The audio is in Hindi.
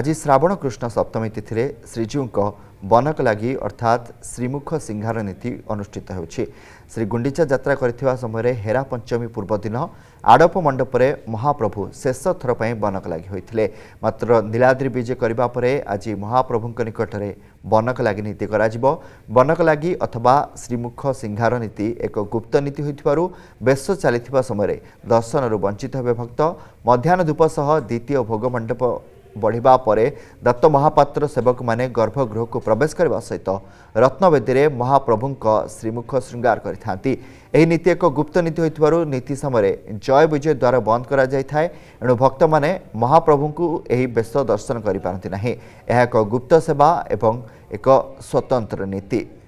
आज श्रावण कृष्ण सप्तमी तिथि श्रीजीऊ बनक लगी अर्थात श्रीमुख सिंहार नीति अनुषित होती जात्रा कर समय हेरा पंचमी पूर्वदिन आड़प मंडपर महाप्रभु शेष थरपाई बनक लगी होते मात्र नीलाद्री विजय करने आज महाप्रभु निकट में बनक लगी नीति बनक लगी अथवा श्रीमुख सिंहार नीति एक गुप्त नीति होश बेस चली समय दर्शन वंचित हे भक्त मध्यान्हूप द्वितीय भोग मंडप ବଢ଼ିବା ପରେ ଦତ୍ତ ମହାପାତ୍ର ସେବକମାନେ ଗର୍ଭଗୃହକୁ ପ୍ରବେଶ କରିବା ସହିତ ରତ୍ନବେଦୀରେ ମହାପ୍ରଭୁଙ୍କ ଶ୍ରୀମୁଖ ଶୃଙ୍ଗାର କରିଥାନ୍ତି ଏହି ନୀତି ଏକ ଗୁପ୍ତ ନୀତି ହୋଇଥିବାରୁ ନୀତି ସମୟରେ ଜୟ ବିଜୟ ଦ୍ୱାର ବନ୍ଦ କରାଯାଇଥାଏ ଏଣୁ ଭକ୍ତମାନେ ମହାପ୍ରଭୁଙ୍କୁ ଏହି ବେଶ ଦର୍ଶନ କରିପାରନ୍ତି ନାହିଁ ଏହା ଏକ ଗୁପ୍ତ ସେବା ଏବଂ ଏକ ସ୍ୱତନ୍ତ୍ର ନୀତି